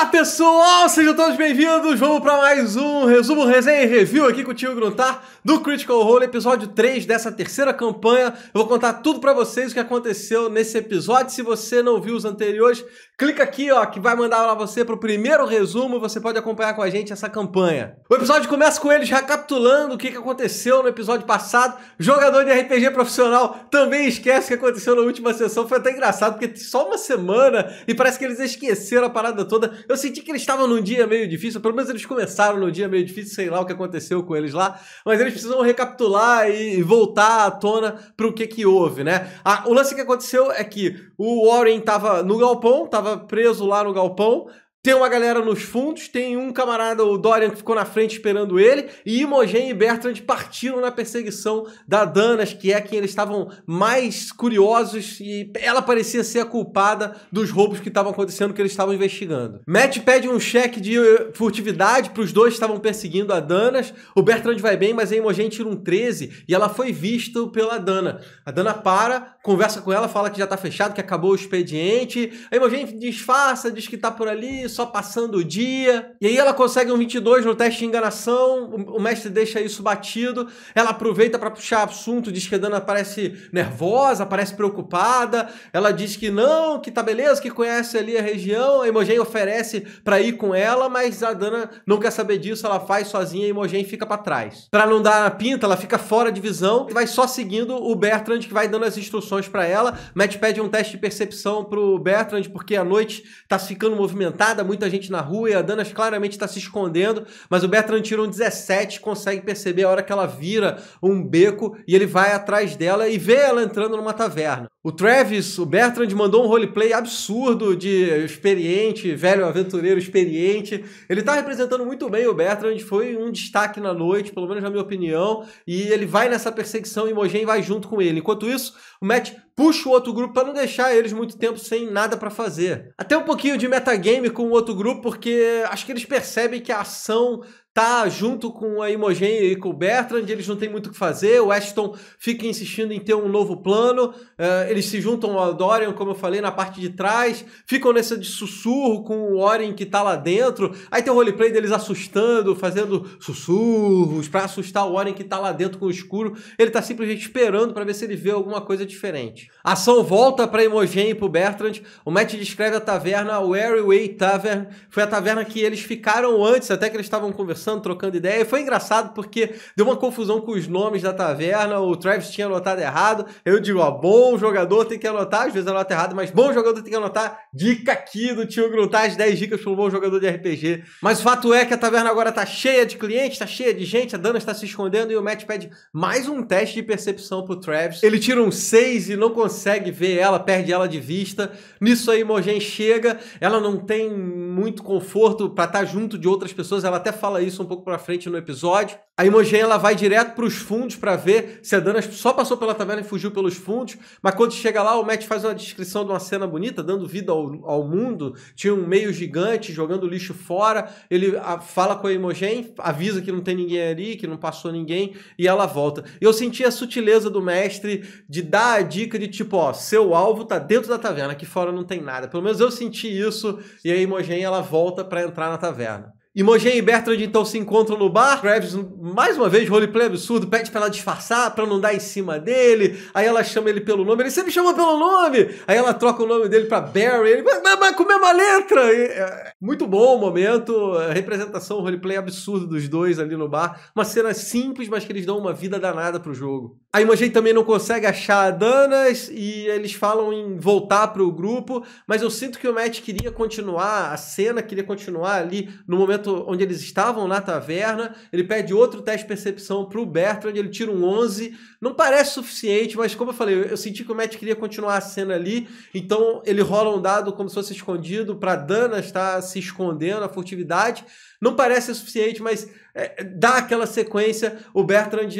Olá pessoal, sejam todos bem-vindos. Vamos para mais um resumo, resenha e review aqui com o Tio Gruntar do Critical Role, episódio 3 dessa terceira campanha. Eu vou contar tudo para vocês o que aconteceu nesse episódio. Se você não viu os anteriores, clica aqui, ó, que vai mandar lá você pro primeiro resumo. Você pode acompanhar com a gente essa campanha. O episódio começa com eles recapitulando o que aconteceu no episódio passado. Jogador de RPG profissional também esquece o que aconteceu na última sessão. Foi até engraçado porque só uma semana e parece que eles esqueceram a parada toda. Eu senti que eles estavam num dia meio difícil, pelo menos eles começaram num dia meio difícil, sei lá o que aconteceu com eles lá, mas eles precisam recapitular e voltar à tona o que que houve, né? Ah, o lance que aconteceu é que o Warren estava no galpão, estava preso lá no galpão, tem uma galera nos fundos, tem um camarada, o Dorian, que ficou na frente esperando ele, e Imogen e Bertrand partiram na perseguição da Danas, que é quem eles estavam mais curiosos, e ela parecia ser a culpada dos roubos que estavam acontecendo, que eles estavam investigando. Matt pede um cheque de eh, furtividade para os dois que estavam perseguindo a Danas, o Bertrand vai bem, mas a Imogen tira um 13, e ela foi vista pela Dana. A Dana para, conversa com ela, fala que já está fechado, que acabou o expediente, a Imogen disfarça, diz que está por ali, só passando o dia. E aí ela consegue um 22 no teste de enganação, o mestre deixa isso batido, ela aproveita para puxar assunto, diz que a Dana parece nervosa, parece preocupada, ela diz que não, que tá beleza, que conhece ali a região, a Imogen oferece para ir com ela, mas a Dana não quer saber disso, ela faz sozinha a Imogen fica para trás. Para não dar a pinta, ela fica fora de visão e vai só seguindo o Bertrand que vai dando as instruções para ela. Matt pede um teste de percepção pro Bertrand porque a noite tá ficando movimentada, nada, muita gente na rua e a Danas claramente está se escondendo, mas o Bertrand tira um 17, consegue perceber a hora que ela vira um beco e ele vai atrás dela e vê ela entrando numa taverna. O Travis, o Bertrand mandou um roleplay absurdo de experiente, velho aventureiro experiente. Ele tá representando muito bem o Bertrand, foi um destaque na noite, pelo menos na minha opinião, e ele vai nessa perseguição e Mogen vai junto com ele. Enquanto isso, o Matt puxa o outro grupo para não deixar eles muito tempo sem nada para fazer. Até um pouquinho de metagame com o outro grupo, porque acho que eles percebem que a ação tá junto com a Imogen e com o Bertrand, eles não têm muito o que fazer, o Ashton fica insistindo em ter um novo plano, eh, eles se juntam ao Dorian, como eu falei, na parte de trás, ficam nessa de sussurro com o Oren que tá lá dentro, aí tem o roleplay deles assustando, fazendo sussurros para assustar o Oren que tá lá dentro com o escuro, ele tá simplesmente esperando para ver se ele vê alguma coisa diferente. A ação volta para Imogen e pro Bertrand, o Matt descreve a taverna, o Way Tavern, foi a taverna que eles ficaram antes, até que eles estavam conversando conversando, trocando ideia. E foi engraçado porque deu uma confusão com os nomes da taverna. O Travis tinha anotado errado. Eu digo, ó, bom jogador tem que anotar. Às vezes anota errado, mas bom jogador tem que anotar. Dica aqui do tio Gruntar, 10 dicas para um bom jogador de RPG. Mas o fato é que a taverna agora tá cheia de clientes, tá cheia de gente. A Dana está se escondendo e o Matt pede mais um teste de percepção pro Travis. Ele tira um 6 e não consegue ver ela, perde ela de vista. Nisso aí, Mogen chega. Ela não tem muito conforto para estar tá junto de outras pessoas. Ela até fala isso um pouco para frente no episódio. A Imogen ela vai direto para os fundos para ver se a Dana só passou pela taverna e fugiu pelos fundos. Mas quando chega lá, o Matt faz uma descrição de uma cena bonita, dando vida ao, ao mundo. Tinha um meio gigante jogando lixo fora. Ele a, fala com a Imogen, avisa que não tem ninguém ali, que não passou ninguém, e ela volta. Eu senti a sutileza do mestre de dar a dica de tipo, ó, seu alvo tá dentro da taverna, aqui fora não tem nada. Pelo menos eu senti isso, e a Imogen ela volta para entrar na taverna. Imogen e Bertrand então se encontram no bar. Graves, mais uma vez, roleplay absurdo, pede para ela disfarçar, para não dar em cima dele. Aí ela chama ele pelo nome, ele sempre chama pelo nome. Aí ela troca o nome dele para Barry, ele vai, vai, com a mesma letra. E, é, muito bom o momento, a representação, roleplay absurdo dos dois ali no bar. Uma cena simples, mas que eles dão uma vida danada pro jogo. A Imogen também não consegue achar a Danas e eles falam em voltar pro grupo, mas eu sinto que o Matt queria continuar a cena, queria continuar ali no momento momento onde eles estavam na taverna, ele pede outro teste de percepção para o Bertrand, ele tira um 11. Não parece suficiente, mas como eu falei, eu senti que o Matt queria continuar a cena ali, então ele rola um dado como se fosse escondido para Dana estar se escondendo, a furtividade. Não parece o suficiente, mas é, dá aquela sequência. O Bertrand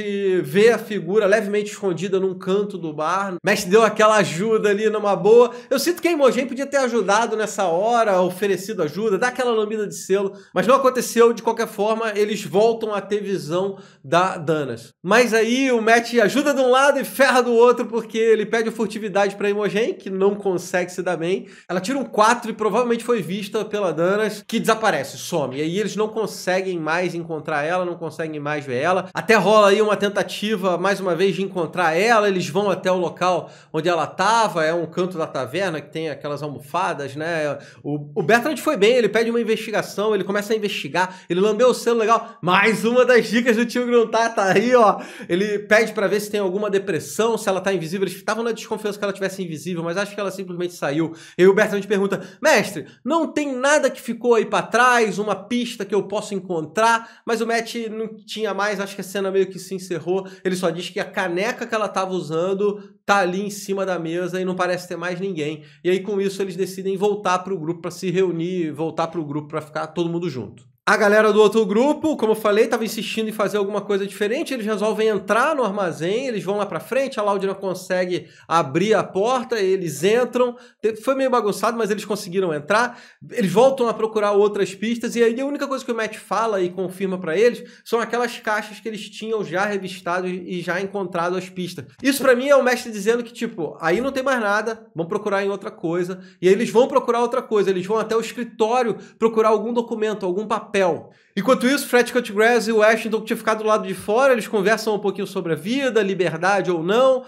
vê a figura levemente escondida num canto do bar. O mestre deu aquela ajuda ali numa boa. Eu sinto que a Imogen podia ter ajudado nessa hora, oferecido ajuda, dá aquela lambida de selo, mas não aconteceu. De qualquer forma, eles voltam a ter visão da Danas. Mas aí o Matt ajuda de um lado e ferra do outro, porque ele pede furtividade para Imogen, que não consegue se dar bem. Ela tira um 4 e provavelmente foi vista pela Danas, que desaparece, some. E aí eles eles não conseguem mais encontrar ela, não conseguem mais ver ela. Até rola aí uma tentativa, mais uma vez, de encontrar ela. Eles vão até o local onde ela estava, é um canto da taverna que tem aquelas almofadas, né? O, o Bertrand foi bem, ele pede uma investigação, ele começa a investigar, ele lambeu o selo legal. Mais uma das dicas do tio Gruntar tá aí, ó. Ele pede para ver se tem alguma depressão, se ela tá invisível. Eles estavam na desconfiança que ela tivesse invisível, mas acho que ela simplesmente saiu. E o Bertrand pergunta: Mestre, não tem nada que ficou aí para trás, uma pista? pista que eu posso encontrar, mas o Matt não tinha mais, acho que a cena meio que se encerrou. Ele só diz que a caneca que ela estava usando tá ali em cima da mesa e não parece ter mais ninguém. E aí com isso eles decidem voltar para o grupo para se reunir, voltar para o grupo para ficar todo mundo junto. A galera do outro grupo, como eu falei, estava insistindo em fazer alguma coisa diferente. Eles resolvem entrar no armazém, eles vão lá para frente. A Laudina consegue abrir a porta, eles entram. Foi meio bagunçado, mas eles conseguiram entrar. Eles voltam a procurar outras pistas. E aí a única coisa que o Matt fala e confirma para eles são aquelas caixas que eles tinham já revistado e já encontrado as pistas. Isso para mim é o mestre dizendo que, tipo, aí não tem mais nada, vão procurar em outra coisa. E aí eles vão procurar outra coisa. Eles vão até o escritório procurar algum documento, algum papel papel. Enquanto isso, Fred Cutgrass e o Ashton tinham ficado do lado de fora, eles conversam um pouquinho sobre a vida, liberdade ou não.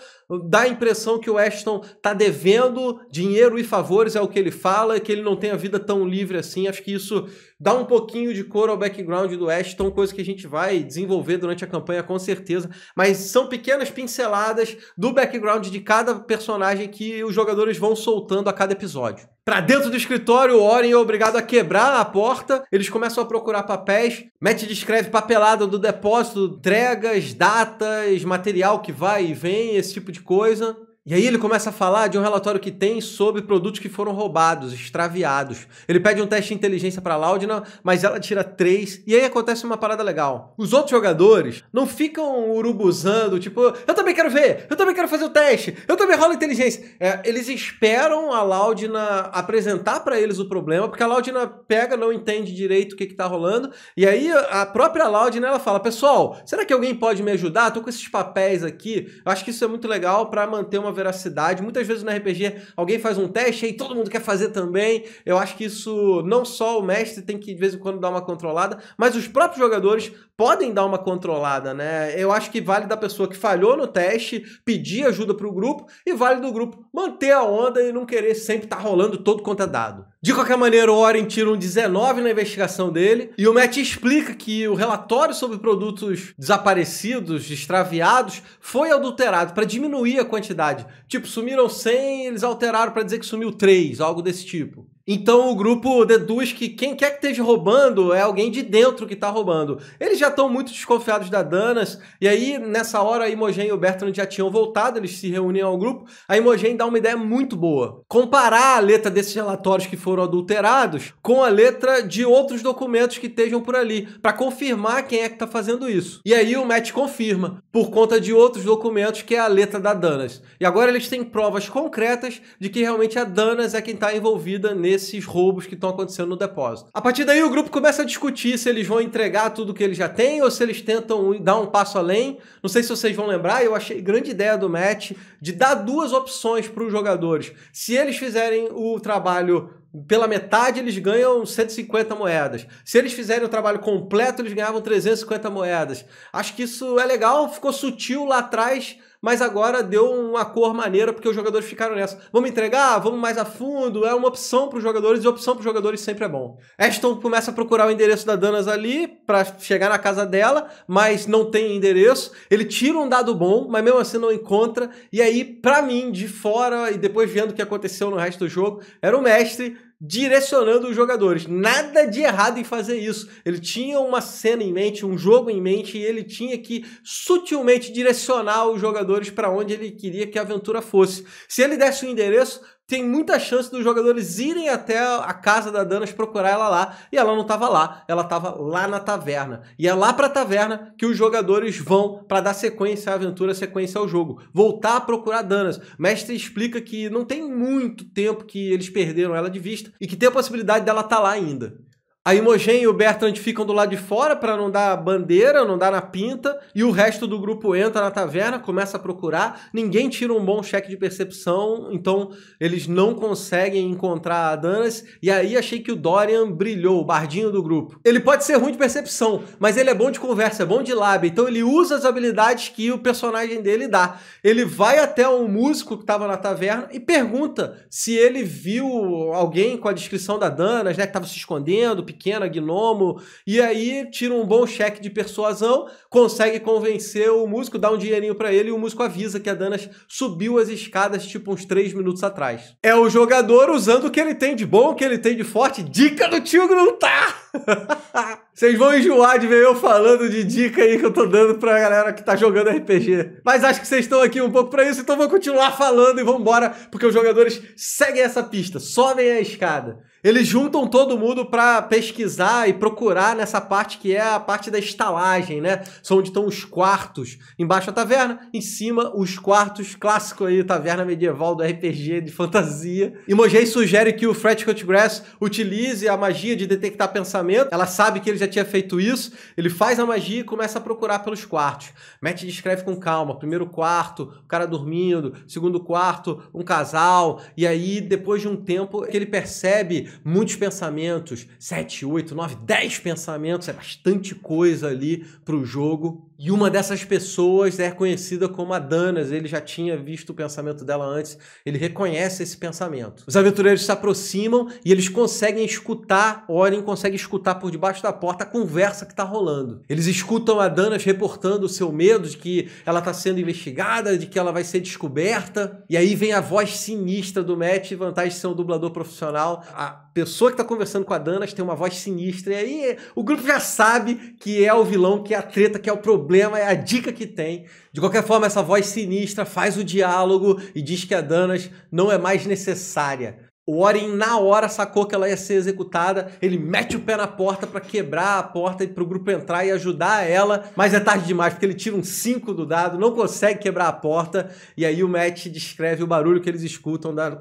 Dá a impressão que o Ashton está devendo dinheiro e favores, é o que ele fala, que ele não tem a vida tão livre assim. Acho que isso dá um pouquinho de cor ao background do Ashton, coisa que a gente vai desenvolver durante a campanha com certeza. Mas são pequenas pinceladas do background de cada personagem que os jogadores vão soltando a cada episódio. Para dentro do escritório, o Oren é obrigado a quebrar a porta, eles começam a procurar papel papéis. Matt descreve papelada do depósito, entregas, datas, material que vai e vem, esse tipo de coisa. E aí ele começa a falar de um relatório que tem sobre produtos que foram roubados, extraviados. Ele pede um teste de inteligência para Laudina, mas ela tira três. E aí acontece uma parada legal. Os outros jogadores não ficam urubuzando, tipo, eu também quero ver, eu também quero fazer o teste, eu também rolo inteligência. É, eles esperam a Laudina apresentar para eles o problema, porque a Laudina pega, não entende direito o que, que tá rolando. E aí a própria Laudina ela fala: "Pessoal, será que alguém pode me ajudar? Tô com esses papéis aqui. Eu acho que isso é muito legal para manter uma uma veracidade. Muitas vezes no RPG alguém faz um teste e todo mundo quer fazer também. Eu acho que isso não só o mestre tem que de vez em quando dar uma controlada, mas os próprios jogadores podem dar uma controlada, né? Eu acho que vale da pessoa que falhou no teste pedir ajuda para o grupo e vale do grupo manter a onda e não querer sempre estar tá rolando todo é dado. De qualquer maneira, o Oren tira um 19 na investigação dele e o Matt explica que o relatório sobre produtos desaparecidos, extraviados, foi adulterado para diminuir a quantidade Tipo, sumiram 100, eles alteraram para dizer que sumiu 3, algo desse tipo. Então o grupo deduz que quem quer que esteja roubando é alguém de dentro que está roubando. Eles já estão muito desconfiados da Danas, e aí nessa hora a Imogen e o Bertrand já tinham voltado, eles se reuniam ao grupo. A Imogen dá uma ideia muito boa. Comparar a letra desses relatórios que foram adulterados com a letra de outros documentos que estejam por ali, para confirmar quem é que está fazendo isso. E aí o Matt confirma, por conta de outros documentos, que é a letra da Danas. E agora eles têm provas concretas de que realmente a Danas é quem está envolvida nesse desses roubos que estão acontecendo no depósito. A partir daí, o grupo começa a discutir se eles vão entregar tudo que eles já têm ou se eles tentam dar um passo além. Não sei se vocês vão lembrar, eu achei grande ideia do match de dar duas opções para os jogadores. Se eles fizerem o trabalho pela metade eles ganham 150 moedas. Se eles fizerem o trabalho completo, eles ganhavam 350 moedas. Acho que isso é legal, ficou sutil lá atrás mas agora deu uma cor maneira porque os jogadores ficaram nessa. Vamos entregar? Vamos mais a fundo? É uma opção para os jogadores e opção para os jogadores sempre é bom. Ashton começa a procurar o endereço da Danas ali para chegar na casa dela, mas não tem endereço. Ele tira um dado bom, mas mesmo assim não encontra. E aí, para mim, de fora e depois vendo o que aconteceu no resto do jogo, era o mestre direcionando os jogadores. Nada de errado em fazer isso. Ele tinha uma cena em mente, um jogo em mente e ele tinha que sutilmente direcionar os jogadores para onde ele queria que a aventura fosse. Se ele desse o um endereço, tem muita chance dos jogadores irem até a casa da Danas procurar ela lá. E ela não estava lá, ela estava lá na taverna. E é lá para a taverna que os jogadores vão para dar sequência à aventura, sequência ao jogo. Voltar a procurar Danas. Mestre explica que não tem muito tempo que eles perderam ela de vista e que tem a possibilidade dela estar tá lá ainda. A Imogen e o Bertrand ficam do lado de fora para não dar bandeira, não dar na pinta, e o resto do grupo entra na taverna, começa a procurar. Ninguém tira um bom cheque de percepção, então eles não conseguem encontrar a Danas. E aí achei que o Dorian brilhou, o bardinho do grupo. Ele pode ser ruim de percepção, mas ele é bom de conversa, é bom de lábia, então ele usa as habilidades que o personagem dele dá. Ele vai até um músico que estava na taverna e pergunta se ele viu alguém com a descrição da Danas, né, que estava se escondendo pequena, gnomo, e aí tira um bom cheque de persuasão, consegue convencer o músico, dá um dinheirinho para ele e o músico avisa que a Danas subiu as escadas tipo uns 3 minutos atrás. É o jogador usando o que ele tem de bom, o que ele tem de forte. Dica do tio Gruntar! Vocês vão enjoar de ver eu falando de dica aí que eu tô dando pra galera que tá jogando RPG. Mas acho que vocês estão aqui um pouco para isso, então vou continuar falando e vambora, porque os jogadores seguem essa pista, sobem a escada. Eles juntam todo mundo para pesquisar e procurar nessa parte que é a parte da estalagem, né? São onde estão os quartos. Embaixo a taverna, em cima os quartos clássico aí, taverna medieval do RPG de fantasia. E mojei sugere que o Fretcoat Grass utilize a magia de detectar pensamento pensamento, ela sabe que ele já tinha feito isso, ele faz a magia e começa a procurar pelos quartos. Matt descreve com calma: primeiro quarto, o cara dormindo, segundo quarto, um casal, e aí depois de um tempo é ele percebe muitos pensamentos sete oito nove dez pensamentos, é bastante coisa ali para o jogo. E uma dessas pessoas é conhecida como a Danas, ele já tinha visto o pensamento dela antes, ele reconhece esse pensamento. Os aventureiros se aproximam e eles conseguem escutar, Oren consegue escutar escutar por debaixo da porta a conversa que está rolando. Eles escutam a Danas reportando o seu medo de que ela está sendo investigada, de que ela vai ser descoberta. E aí vem a voz sinistra do Matt, vantagem de ser um dublador profissional. A pessoa que está conversando com a Danas tem uma voz sinistra. E aí o grupo já sabe que é o vilão, que é a treta, que é o problema, é a dica que tem. De qualquer forma, essa voz sinistra faz o diálogo e diz que a Danas não é mais necessária. O Warren, na hora, sacou que ela ia ser executada. Ele mete o pé na porta para quebrar a porta e pro grupo entrar e ajudar ela. Mas é tarde demais, porque ele tira um 5 do dado, não consegue quebrar a porta. E aí o Matt descreve o barulho que eles escutam da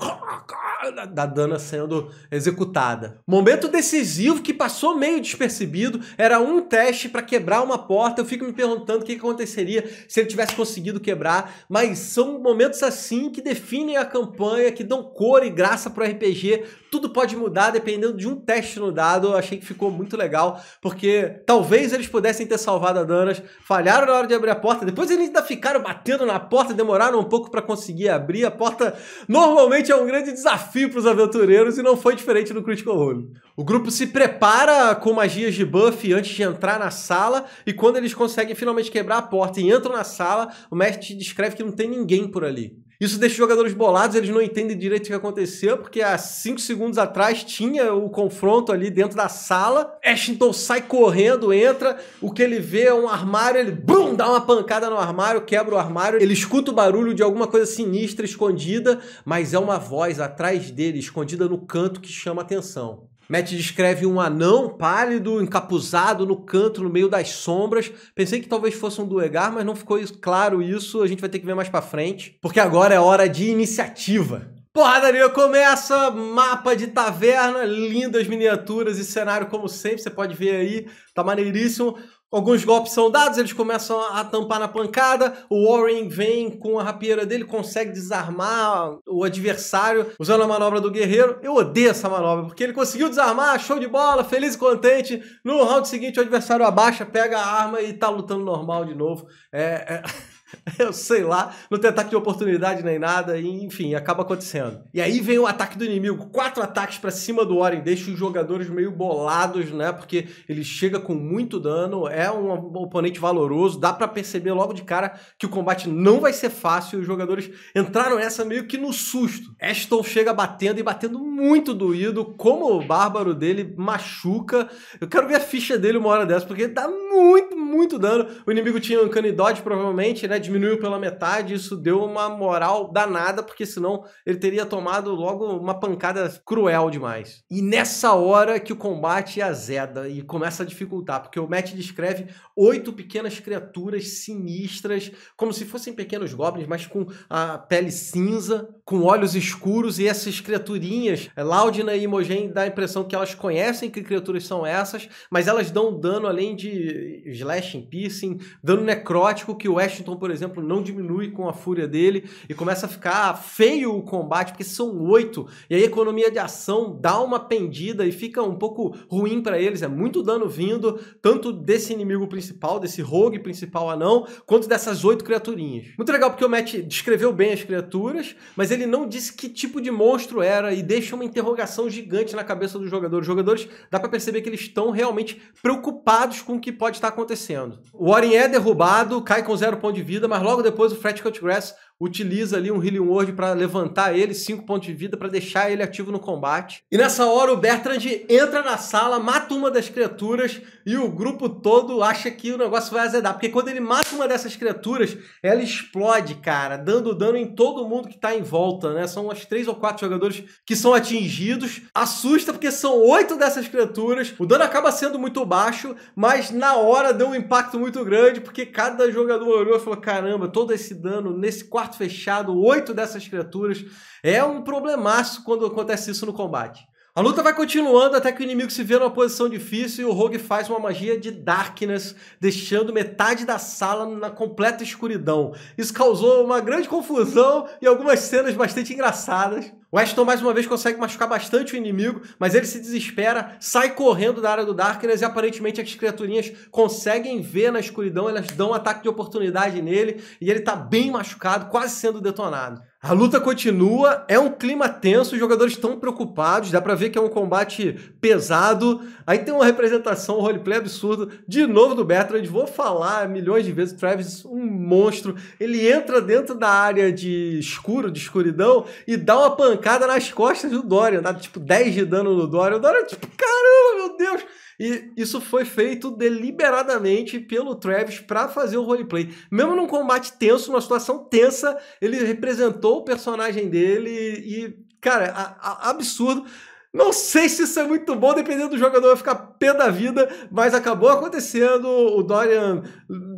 da Dana sendo executada. Momento decisivo que passou meio despercebido, era um teste para quebrar uma porta. Eu fico me perguntando o que aconteceria se ele tivesse conseguido quebrar, mas são momentos assim que definem a campanha, que dão cor e graça pro RPG. Tudo pode mudar dependendo de um teste no dado. Eu achei que ficou muito legal, porque talvez eles pudessem ter salvado a Danas, falharam na hora de abrir a porta, depois eles ainda ficaram batendo na porta, demoraram um pouco para conseguir abrir. A porta normalmente é um grande desafio desafio para os aventureiros e não foi diferente no Critical Role. O grupo se prepara com magias de buff antes de entrar na sala e quando eles conseguem finalmente quebrar a porta e entram na sala, o mestre descreve que não tem ninguém por ali. Isso deixa os jogadores bolados, eles não entendem direito o que aconteceu, porque há cinco segundos atrás tinha o confronto ali dentro da sala. Ashton sai correndo, entra, o que ele vê é um armário, ele brum, dá uma pancada no armário, quebra o armário, ele escuta o barulho de alguma coisa sinistra escondida, mas é uma voz atrás dele, escondida no canto, que chama atenção. Matt descreve um anão pálido, encapuzado no canto, no meio das sombras. Pensei que talvez fosse um Duegar, mas não ficou claro isso. A gente vai ter que ver mais pra frente. Porque agora é hora de iniciativa. Porradaria começa, mapa de taverna, lindas miniaturas e cenário como sempre, você pode ver aí, tá maneiríssimo. Alguns golpes são dados, eles começam a tampar na pancada. O Warren vem com a rapieira dele, consegue desarmar o adversário usando a manobra do guerreiro. Eu odeio essa manobra, porque ele conseguiu desarmar, show de bola, feliz e contente. No round seguinte, o adversário abaixa, pega a arma e tá lutando normal de novo. É. é... eu sei lá, não tem ataque de oportunidade nem nada, e, enfim, acaba acontecendo. E aí vem o ataque do inimigo, quatro ataques para cima do Warren, deixa os jogadores meio bolados, né? Porque ele chega com muito dano, é um oponente valoroso, dá para perceber logo de cara que o combate não vai ser fácil, os jogadores entraram nessa meio que no susto. Ashton chega batendo e batendo muito doído, como o bárbaro dele machuca. Eu quero ver a ficha dele uma hora dessa, porque dá muito, muito dano. O inimigo tinha um canidote provavelmente, né? diminuiu pela metade, isso deu uma moral danada, porque senão ele teria tomado logo uma pancada cruel demais. E nessa hora que o combate azeda e começa a dificultar, porque o Matt descreve oito pequenas criaturas sinistras, como se fossem pequenos goblins, mas com a pele cinza, com olhos escuros, e essas criaturinhas, é, Laudina e Imogen, dá a impressão que elas conhecem que criaturas são essas, mas elas dão dano além de slashing, piercing, dano necrótico, que o Washington, por por exemplo, não diminui com a fúria dele e começa a ficar feio o combate, porque são oito, e a economia de ação dá uma pendida e fica um pouco ruim para eles. É muito dano vindo, tanto desse inimigo principal, desse rogue principal anão, quanto dessas oito criaturinhas. Muito legal porque o Matt descreveu bem as criaturas, mas ele não disse que tipo de monstro era e deixa uma interrogação gigante na cabeça dos jogadores. Os jogadores, dá para perceber que eles estão realmente preocupados com o que pode estar acontecendo. O Warren é derrubado, cai com zero ponto de vida mas logo depois o Fred Grass utiliza ali um Healing Word para levantar ele, 5 pontos de vida, para deixar ele ativo no combate. E nessa hora o Bertrand entra na sala, mata uma das criaturas e o grupo todo acha que o negócio vai azedar. Porque quando ele mata uma dessas criaturas, ela explode, cara, dando dano em todo mundo que está em volta, né? São umas 3 ou 4 jogadores que são atingidos. Assusta porque são 8 dessas criaturas. O dano acaba sendo muito baixo, mas na hora deu um impacto muito grande porque cada jogador olhou e falou, caramba, todo esse dano nesse quarto quarto fechado, oito dessas criaturas. É um problemaço quando acontece isso no combate. A luta vai continuando até que o inimigo se vê numa posição difícil e o Rogue faz uma magia de Darkness, deixando metade da sala na completa escuridão. Isso causou uma grande confusão e algumas cenas bastante engraçadas. O Ashton mais uma vez consegue machucar bastante o inimigo, mas ele se desespera, sai correndo da área do Darkness e aparentemente as criaturinhas conseguem ver na escuridão, elas dão um ataque de oportunidade nele e ele tá bem machucado, quase sendo detonado. A luta continua, é um clima tenso, os jogadores estão preocupados, dá para ver que é um combate pesado. Aí tem uma representação, um roleplay absurdo, de novo do Bertrand, vou falar milhões de vezes, Travis, é um monstro. Ele entra dentro da área de escuro, de escuridão, e dá uma pancada nas costas do Dorian, dá tipo 10 de dano no Dorian. O Dorian tipo, caramba, meu Deus! E isso foi feito deliberadamente pelo Travis para fazer o roleplay. Mesmo num combate tenso, numa situação tensa, ele representou o personagem dele e, cara, a, a, absurdo. Não sei se isso é muito bom, dependendo do jogador, vai ficar pé da vida, mas acabou acontecendo. O Dorian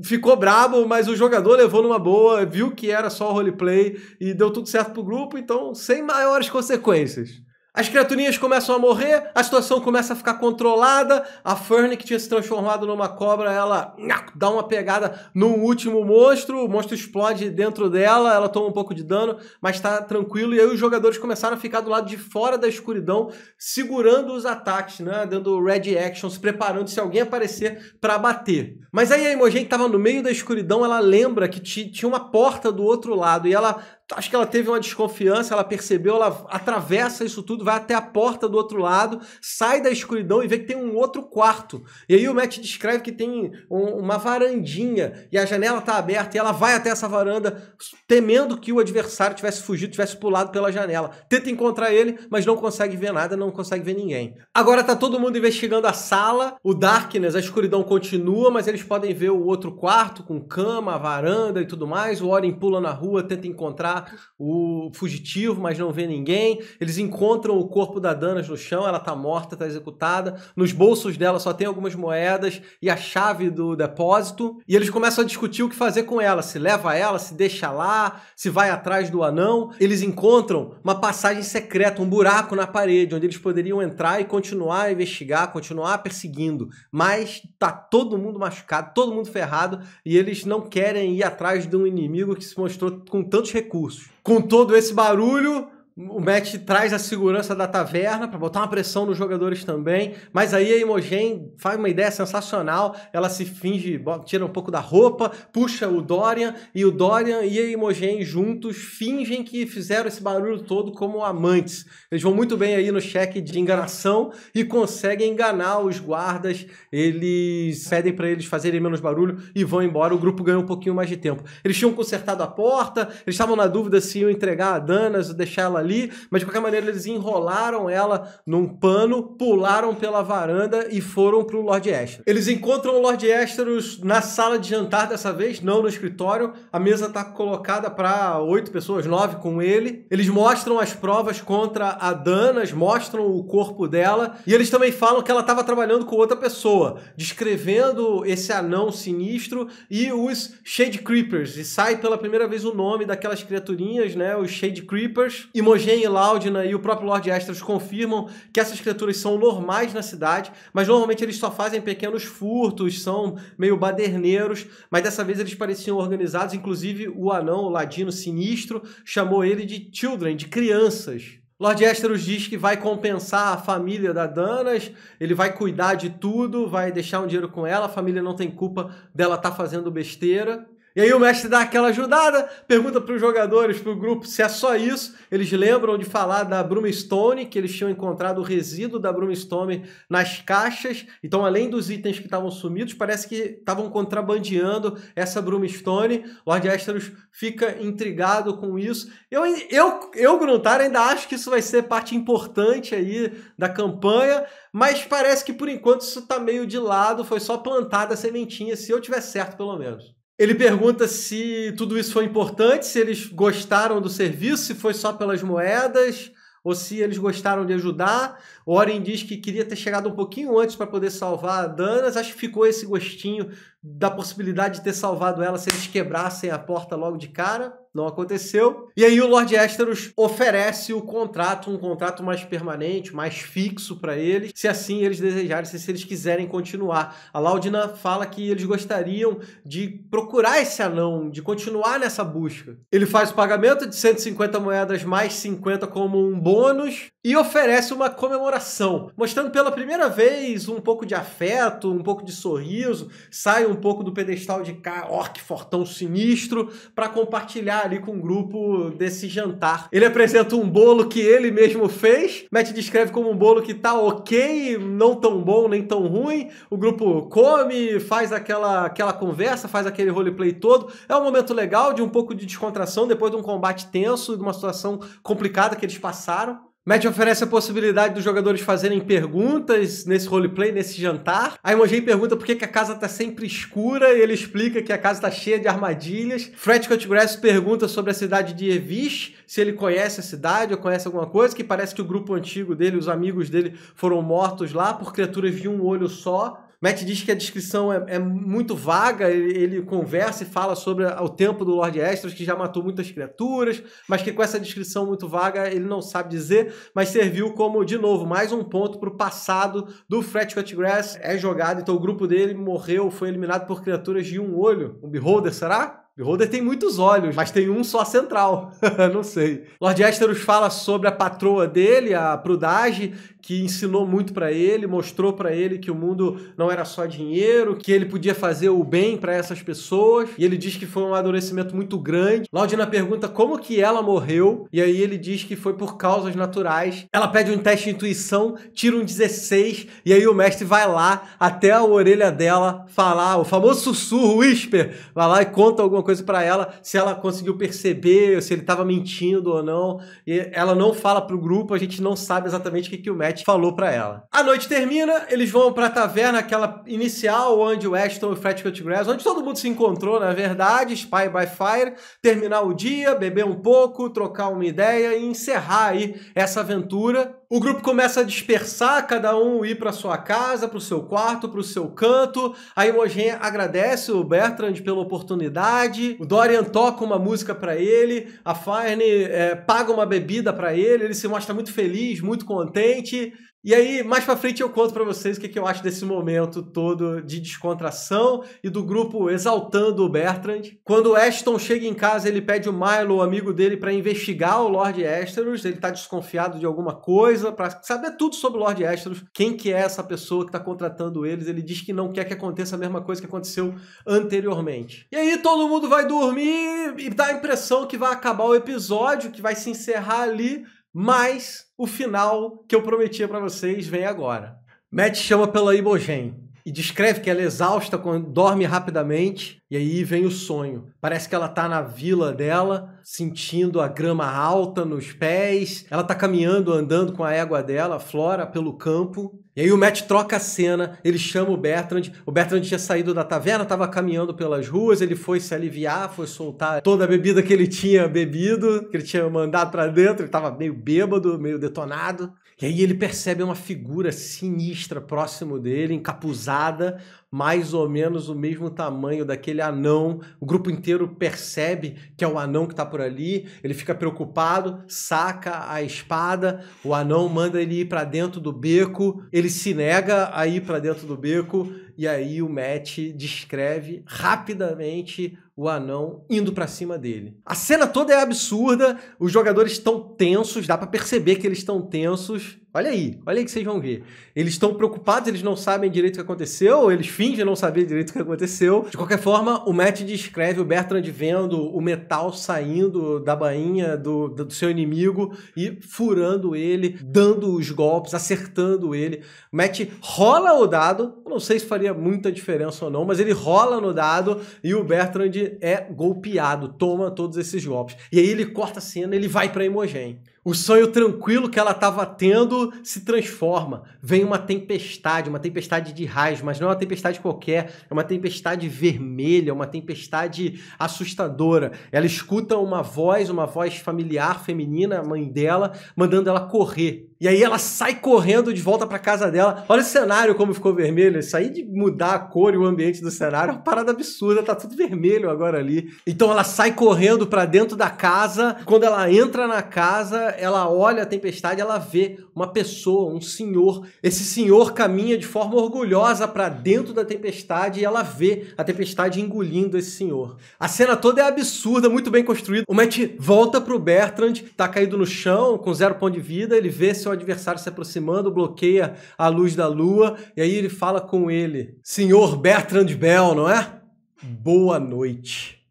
ficou brabo, mas o jogador levou numa boa, viu que era só roleplay e deu tudo certo pro grupo, então sem maiores consequências. As criaturinhas começam a morrer, a situação começa a ficar controlada, a Fern que tinha se transformado numa cobra, ela dá uma pegada no último monstro, o monstro explode dentro dela, ela toma um pouco de dano, mas está tranquilo, e aí os jogadores começaram a ficar do lado de fora da escuridão, segurando os ataques, né, dando red action, se preparando se alguém aparecer para bater. Mas aí a Imogen que estava no meio da escuridão, ela lembra que tinha uma porta do outro lado, e ela acho que ela teve uma desconfiança, ela percebeu, ela atravessa isso tudo, vai até a porta do outro lado, sai da escuridão e vê que tem um outro quarto. E aí o Matt descreve que tem um, uma varandinha e a janela está aberta e ela vai até essa varanda temendo que o adversário tivesse fugido, tivesse pulado pela janela. Tenta encontrar ele, mas não consegue ver nada, não consegue ver ninguém. Agora tá todo mundo investigando a sala, o darkness, a escuridão continua, mas eles podem ver o outro quarto com cama, varanda e tudo mais. O Oren pula na rua, tenta encontrar o fugitivo, mas não vê ninguém. Eles encontram o corpo da Danas no chão, ela está morta, está executada. Nos bolsos dela só tem algumas moedas e a chave do depósito. E eles começam a discutir o que fazer com ela: se leva ela, se deixa lá, se vai atrás do anão. Eles encontram uma passagem secreta, um buraco na parede, onde eles poderiam entrar e continuar a investigar, continuar perseguindo. Mas tá todo mundo machucado, todo mundo ferrado, e eles não querem ir atrás de um inimigo que se mostrou com tantos recursos recursos. Com todo esse barulho, o Matt traz a segurança da taverna para botar uma pressão nos jogadores também. Mas aí a Imogen faz uma ideia sensacional. Ela se finge, tira um pouco da roupa, puxa o Dorian e o Dorian e a Imogen juntos fingem que fizeram esse barulho todo como amantes. Eles vão muito bem aí no cheque de enganação e conseguem enganar os guardas. Eles pedem para eles fazerem menos barulho e vão embora. O grupo ganha um pouquinho mais de tempo. Eles tinham consertado a porta, eles estavam na dúvida se iam entregar a Danas ou deixar ela ali, mas de qualquer maneira eles enrolaram ela num pano, pularam pela varanda e foram pro Lord Esther. Eles encontram o Lord Esteros na sala de jantar dessa vez, não no escritório. A mesa tá colocada para oito pessoas, nove com ele. Eles mostram as provas contra a Danas, mostram o corpo dela e eles também falam que ela estava trabalhando com outra pessoa, descrevendo esse anão sinistro e os Shade Creepers. E sai pela primeira vez o nome daquelas criaturinhas, né? Os Shade Creepers. E Mogen e Laudina e o próprio Lord Astros confirmam que essas criaturas são normais na cidade, mas normalmente eles só fazem pequenos furtos, são meio baderneiros, mas dessa vez eles pareciam organizados, inclusive o anão, o ladino sinistro, chamou ele de children, de crianças. Lord Asteros diz que vai compensar a família da Danas, ele vai cuidar de tudo, vai deixar um dinheiro com ela, a família não tem culpa dela estar tá fazendo besteira. E aí o mestre dá aquela ajudada, pergunta para os jogadores, para o grupo, se é só isso. Eles lembram de falar da Brumstone, que eles tinham encontrado o resíduo da Brumstone nas caixas. Então, além dos itens que estavam sumidos, parece que estavam contrabandeando essa Brumstone. Lord Asterus fica intrigado com isso. Eu, eu, eu Gruntar, ainda acho que isso vai ser parte importante aí da campanha, mas parece que por enquanto isso está meio de lado, foi só plantada a sementinha, se eu tiver certo pelo menos. Ele pergunta se tudo isso foi importante, se eles gostaram do serviço, se foi só pelas moedas, ou se eles gostaram de ajudar. O Oren diz que queria ter chegado um pouquinho antes para poder salvar a Danas. Acho que ficou esse gostinho da possibilidade de ter salvado ela se eles quebrassem a porta logo de cara não aconteceu. E aí o Lord Esteros oferece o contrato, um contrato mais permanente, mais fixo para eles, se assim eles desejarem, se, se eles quiserem continuar. A Laudina fala que eles gostariam de procurar esse anão, de continuar nessa busca. Ele faz o pagamento de 150 moedas mais 50 como um bônus, e oferece uma comemoração, mostrando pela primeira vez um pouco de afeto, um pouco de sorriso, sai um pouco do pedestal de cá, orc fortão sinistro, para compartilhar ali com o um grupo desse jantar. Ele apresenta um bolo que ele mesmo fez, Matt descreve como um bolo que tá ok, não tão bom nem tão ruim, o grupo come, faz aquela, aquela conversa, faz aquele roleplay todo, é um momento legal de um pouco de descontração depois de um combate tenso, de uma situação complicada que eles passaram. Match oferece a possibilidade dos jogadores fazerem perguntas nesse roleplay, nesse jantar. A Imogen pergunta por que, que a casa tá sempre escura e ele explica que a casa tá cheia de armadilhas. Fred Cutgrass pergunta sobre a cidade de Evish, se ele conhece a cidade ou conhece alguma coisa, que parece que o grupo antigo dele, os amigos dele, foram mortos lá por criaturas de um olho só. Matt diz que a descrição é, é muito vaga, ele, ele, conversa e fala sobre o tempo do Lord Estras, que já matou muitas criaturas, mas que com essa descrição muito vaga ele não sabe dizer, mas serviu como, de novo, mais um ponto para o passado do Fred Cutgrass. É jogado, então o grupo dele morreu, foi eliminado por criaturas de um olho. Um Beholder, será? Beholder tem muitos olhos, mas tem um só central. não sei. Lord Esteros fala sobre a patroa dele, a Prudage, que ensinou muito para ele, mostrou para ele que o mundo não era só dinheiro, que ele podia fazer o bem para essas pessoas. E ele diz que foi um adorecimento muito grande. Laudina pergunta como que ela morreu, e aí ele diz que foi por causas naturais. Ela pede um teste de intuição, tira um 16, e aí o mestre vai lá até a orelha dela falar o famoso sussurro, whisper, vai lá e conta alguma coisa para ela, se ela conseguiu perceber, se ele estava mentindo ou não. E ela não fala pro grupo, a gente não sabe exatamente o que, que o Matt falou para ela. A noite termina, eles vão pra taverna, aquela inicial, onde o Ashton e o Fred Grass, onde todo mundo se encontrou, na verdade, Spy by Fire, terminar o dia, beber um pouco, trocar uma ideia e encerrar aí essa aventura o grupo começa a dispersar, cada um ir para sua casa, para o seu quarto, para o seu canto. A Imogen agradece o Bertrand pela oportunidade. O Dorian toca uma música para ele. A Farne é, paga uma bebida para ele. Ele se mostra muito feliz, muito contente. E aí, mais pra frente eu conto para vocês o que, que eu acho desse momento todo de descontração e do grupo exaltando o Bertrand. Quando o Ashton chega em casa, ele pede o Milo, o amigo dele, para investigar o Lord Asteros. Ele tá desconfiado de alguma coisa, para saber tudo sobre o Lord Asteros, quem que é essa pessoa que tá contratando eles. Ele diz que não quer que aconteça a mesma coisa que aconteceu anteriormente. E aí todo mundo vai dormir e dá a impressão que vai acabar o episódio, que vai se encerrar ali, mas o final que eu prometia para vocês vem agora. Matt chama pela Ibogen e descreve que ela é exausta, dorme rapidamente, e aí vem o sonho. Parece que ela tá na vila dela, sentindo a grama alta nos pés, ela tá caminhando, andando com a égua dela, Flora, pelo campo, e aí o Matt troca a cena, ele chama o Bertrand. O Bertrand tinha saído da taverna, estava caminhando pelas ruas, ele foi se aliviar, foi soltar toda a bebida que ele tinha bebido, que ele tinha mandado para dentro, ele estava meio bêbado, meio detonado. E aí ele percebe uma figura sinistra próximo dele, encapuzada, mais ou menos o mesmo tamanho daquele anão. O grupo inteiro percebe que é o anão que está por ali, ele fica preocupado, saca a espada, o anão manda ele ir para dentro do beco. Ele ele se nega a ir para dentro do beco e aí o Matt descreve rapidamente o anão indo para cima dele. A cena toda é absurda, os jogadores estão tensos, dá para perceber que eles estão tensos. Olha aí, olha aí que vocês vão ver. Eles estão preocupados, eles não sabem direito o que aconteceu, eles fingem não saber direito o que aconteceu. De qualquer forma, o Matt descreve o Bertrand vendo o metal saindo da bainha do, do seu inimigo e furando ele, dando os golpes, acertando ele. O Matt rola o dado, não sei se faria muita diferença ou não, mas ele rola no dado e o Bertrand é golpeado, toma todos esses golpes. E aí ele corta a cena, ele vai para Imogen. O sonho tranquilo que ela estava tendo se transforma. Vem uma tempestade, uma tempestade de raios, mas não é uma tempestade qualquer, é uma tempestade vermelha, é uma tempestade assustadora. Ela escuta uma voz, uma voz familiar feminina, a mãe dela, mandando ela correr. E aí ela sai correndo de volta para casa dela. Olha o cenário como ficou vermelho. Isso aí de mudar a cor e o ambiente do cenário é uma parada absurda, tá tudo vermelho agora ali. Então ela sai correndo para dentro da casa. Quando ela entra na casa, ela olha a tempestade, ela vê uma pessoa, um senhor. Esse senhor caminha de forma orgulhosa para dentro da tempestade e ela vê a tempestade engolindo esse senhor. A cena toda é absurda, muito bem construída. O Matt volta pro Bertrand, tá caído no chão, com zero ponto de vida, ele vê seu adversário se aproximando, bloqueia a luz da lua, e aí ele fala com ele: Senhor Bertrand Bell, não é? Boa noite.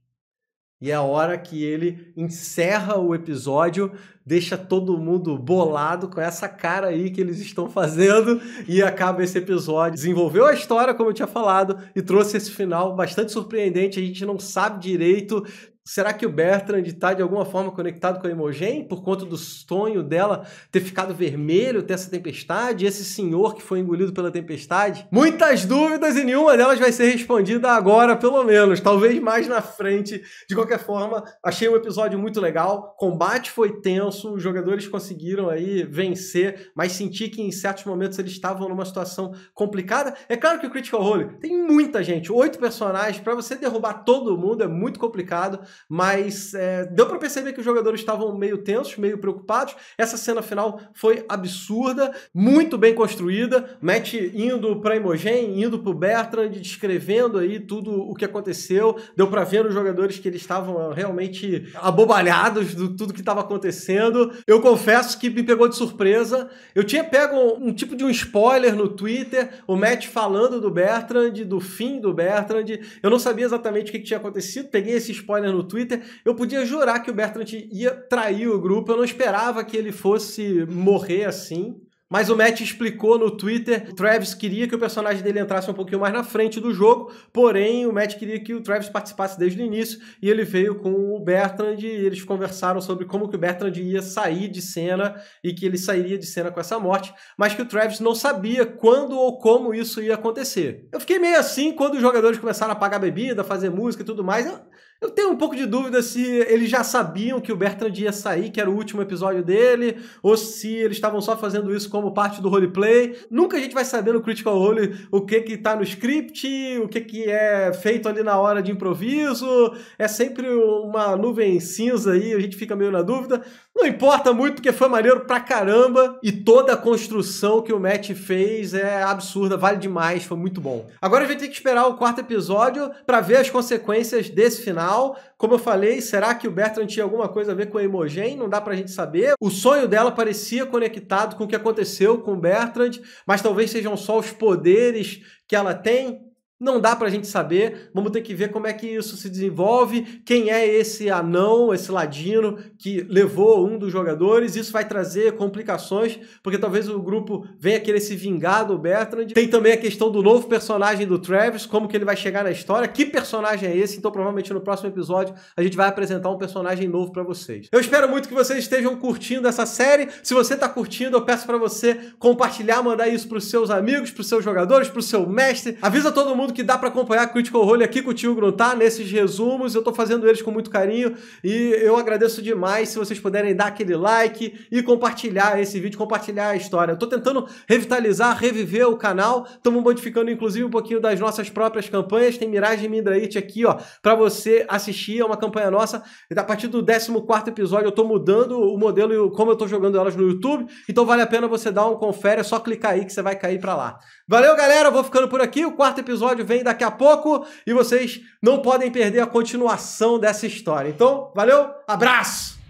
E é a hora que ele encerra o episódio, deixa todo mundo bolado com essa cara aí que eles estão fazendo e acaba esse episódio. Desenvolveu a história, como eu tinha falado, e trouxe esse final bastante surpreendente. A gente não sabe direito Será que o Bertrand está de alguma forma conectado com a Imogen por conta do sonho dela ter ficado vermelho, ter essa tempestade? Esse senhor que foi engolido pela tempestade? Muitas dúvidas e nenhuma delas vai ser respondida agora, pelo menos, talvez mais na frente. De qualquer forma, achei o um episódio muito legal. O combate foi tenso, os jogadores conseguiram aí vencer, mas senti que em certos momentos eles estavam numa situação complicada. É claro que o Critical Role tem muita gente, oito personagens, para você derrubar todo mundo é muito complicado mas é, deu para perceber que os jogadores estavam meio tensos, meio preocupados. Essa cena final foi absurda, muito bem construída, Matt indo para Imogen, indo para Bertrand, descrevendo aí tudo o que aconteceu. Deu para ver os jogadores que eles estavam realmente abobalhados do tudo que estava acontecendo. Eu confesso que me pegou de surpresa. Eu tinha pego um, um tipo de um spoiler no Twitter, o Matt falando do Bertrand, do fim do Bertrand. Eu não sabia exatamente o que, que tinha acontecido. Peguei esse spoiler no no Twitter, eu podia jurar que o Bertrand ia trair o grupo, eu não esperava que ele fosse morrer assim. Mas o Matt explicou no Twitter, o Travis queria que o personagem dele entrasse um pouquinho mais na frente do jogo, porém o Matt queria que o Travis participasse desde o início, e ele veio com o Bertrand e eles conversaram sobre como que o Bertrand ia sair de cena e que ele sairia de cena com essa morte, mas que o Travis não sabia quando ou como isso ia acontecer. Eu fiquei meio assim quando os jogadores começaram a pagar bebida, fazer música e tudo mais. Eu eu tenho um pouco de dúvida se eles já sabiam que o Bertrand ia sair, que era o último episódio dele, ou se eles estavam só fazendo isso como parte do roleplay. Nunca a gente vai saber no Critical Role o que que tá no script, o que que é feito ali na hora de improviso. É sempre uma nuvem cinza aí, a gente fica meio na dúvida. Não importa muito, porque foi maneiro pra caramba e toda a construção que o Matt fez é absurda, vale demais, foi muito bom. Agora a gente tem que esperar o quarto episódio para ver as consequências desse final. Como eu falei, será que o Bertrand tinha alguma coisa a ver com a Imogen? Não dá pra gente saber. O sonho dela parecia conectado com o que aconteceu com o Bertrand, mas talvez sejam só os poderes que ela tem não dá para a gente saber, vamos ter que ver como é que isso se desenvolve, quem é esse anão, esse ladino que levou um dos jogadores. Isso vai trazer complicações, porque talvez o grupo venha querer se vingar do Bertrand. Tem também a questão do novo personagem do Travis, como que ele vai chegar na história, que personagem é esse. Então, provavelmente no próximo episódio, a gente vai apresentar um personagem novo para vocês. Eu espero muito que vocês estejam curtindo essa série. Se você está curtindo, eu peço para você compartilhar, mandar isso para os seus amigos, para os seus jogadores, para o seu mestre. Avisa todo mundo que dá para acompanhar Critical Role aqui com o Tio tá? nesses resumos. Eu estou fazendo eles com muito carinho e eu agradeço demais se vocês puderem dar aquele like e compartilhar esse vídeo, compartilhar a história. Eu tô tentando revitalizar, reviver o canal. Estamos modificando inclusive um pouquinho das nossas próprias campanhas. Tem Mirage e aqui, ó, para você assistir. É uma campanha nossa. E a partir do 14 episódio eu estou mudando o modelo e como eu estou jogando elas no YouTube. Então vale a pena você dar um confere, é só clicar aí que você vai cair para lá. Valeu, galera. Eu vou ficando por aqui. O quarto episódio episódio vem daqui a pouco e vocês não podem perder a continuação dessa história. Então, valeu, abraço!